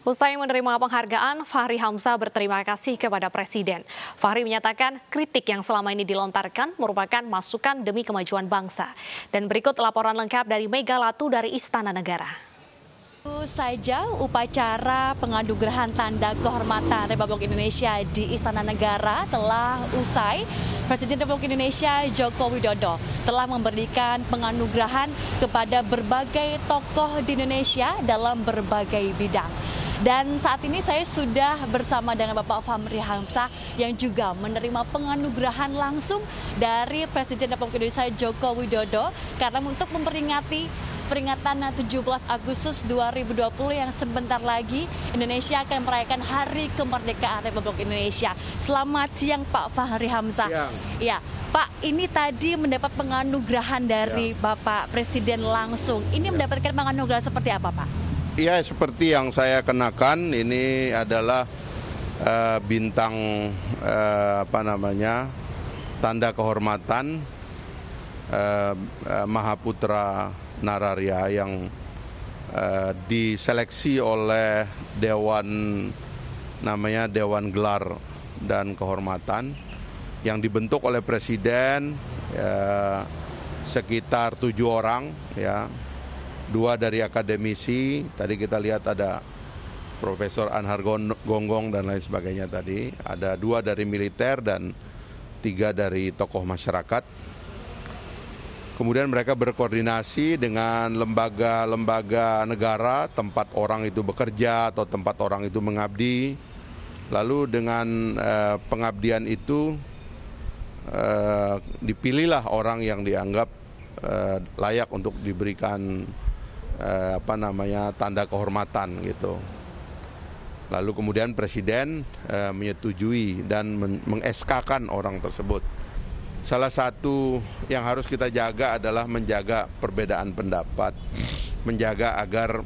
Usai menerima penghargaan, Fahri Hamzah berterima kasih kepada Presiden. Fahri menyatakan kritik yang selama ini dilontarkan merupakan masukan demi kemajuan bangsa. Dan berikut laporan lengkap dari Mega Latu dari Istana Negara. Itu saja upacara penganugerahan tanda kehormatan Republik Indonesia di Istana Negara telah usai. Presiden Republik Indonesia Joko Widodo telah memberikan penganugerahan kepada berbagai tokoh di Indonesia dalam berbagai bidang. Dan saat ini saya sudah bersama dengan Bapak Fahri Hamzah yang juga menerima penganugerahan langsung dari Presiden Republik Indonesia Joko Widodo karena untuk memperingati peringatan 17 Agustus 2020 yang sebentar lagi Indonesia akan merayakan Hari Kemerdekaan Republik Indonesia. Selamat siang Pak Fahri Hamzah. Siang. Ya, Pak, ini tadi mendapat penganugerahan dari ya. Bapak Presiden langsung. Ini ya. mendapatkan penganugerahan seperti apa, Pak? Ya seperti yang saya kenakan ini adalah uh, bintang uh, apa namanya tanda kehormatan uh, Mahaputra Nararya yang uh, diseleksi oleh Dewan namanya Dewan Gelar dan Kehormatan yang dibentuk oleh Presiden. Uh, sekitar tujuh orang ya dua dari akademisi, tadi kita lihat ada Profesor Anhar Gonggong dan lain sebagainya tadi, ada dua dari militer dan tiga dari tokoh masyarakat. Kemudian mereka berkoordinasi dengan lembaga-lembaga negara, tempat orang itu bekerja atau tempat orang itu mengabdi. Lalu dengan eh, pengabdian itu eh, dipilihlah orang yang dianggap eh, layak untuk diberikan eh, apa namanya tanda kehormatan gitu. Lalu kemudian presiden eh, menyetujui dan men mengeskakan orang tersebut. Salah satu yang harus kita jaga adalah menjaga perbedaan pendapat, menjaga agar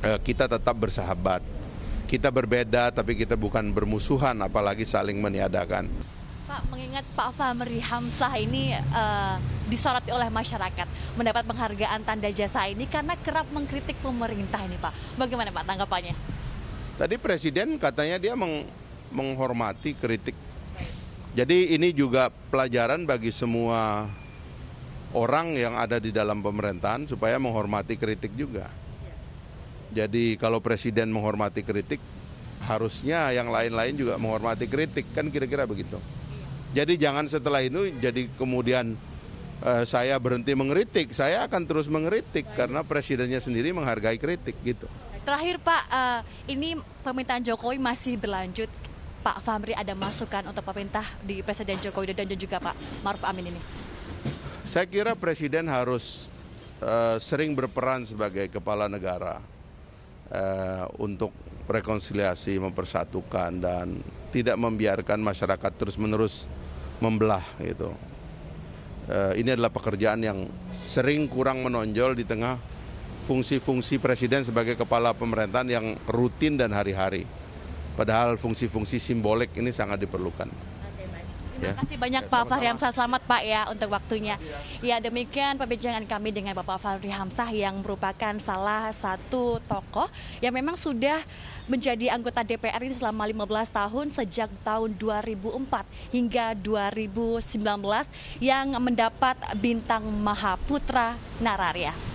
eh, kita tetap bersahabat. Kita berbeda tapi kita bukan bermusuhan apalagi saling meniadakan. Pak, mengingat Pak Famri Hamzah ini uh, disoroti oleh masyarakat mendapat penghargaan tanda jasa ini karena kerap mengkritik pemerintah ini Pak. Bagaimana Pak tanggapannya? Tadi Presiden katanya dia meng menghormati kritik. Jadi ini juga pelajaran bagi semua orang yang ada di dalam pemerintahan supaya menghormati kritik juga. Jadi kalau Presiden menghormati kritik, harusnya yang lain-lain juga menghormati kritik kan kira-kira begitu. Jadi jangan setelah itu jadi kemudian uh, saya berhenti mengkritik. Saya akan terus mengkritik karena presidennya sendiri menghargai kritik gitu. Terakhir Pak, uh, ini permintaan Jokowi masih berlanjut. Pak Fahri ada masukan untuk pemerintah di Presiden Jokowi dan juga Pak Maruf Amin ini? Saya kira Presiden harus uh, sering berperan sebagai kepala negara uh, untuk rekonsiliasi, mempersatukan dan tidak membiarkan masyarakat terus-menerus membelah gitu. Eh, ini adalah pekerjaan yang sering kurang menonjol di tengah fungsi-fungsi presiden sebagai kepala pemerintahan yang rutin dan hari-hari. Padahal fungsi-fungsi simbolik ini sangat diperlukan. Ya. Terima kasih banyak ya, Pak Fahri Hamzah. Selamat Pak ya untuk waktunya. Ya demikian perbincangan kami dengan Bapak Fahri Hamzah yang merupakan salah satu tokoh yang memang sudah menjadi anggota DPR ini selama 15 tahun sejak tahun 2004 hingga 2019 yang mendapat bintang Mahaputra Nararya.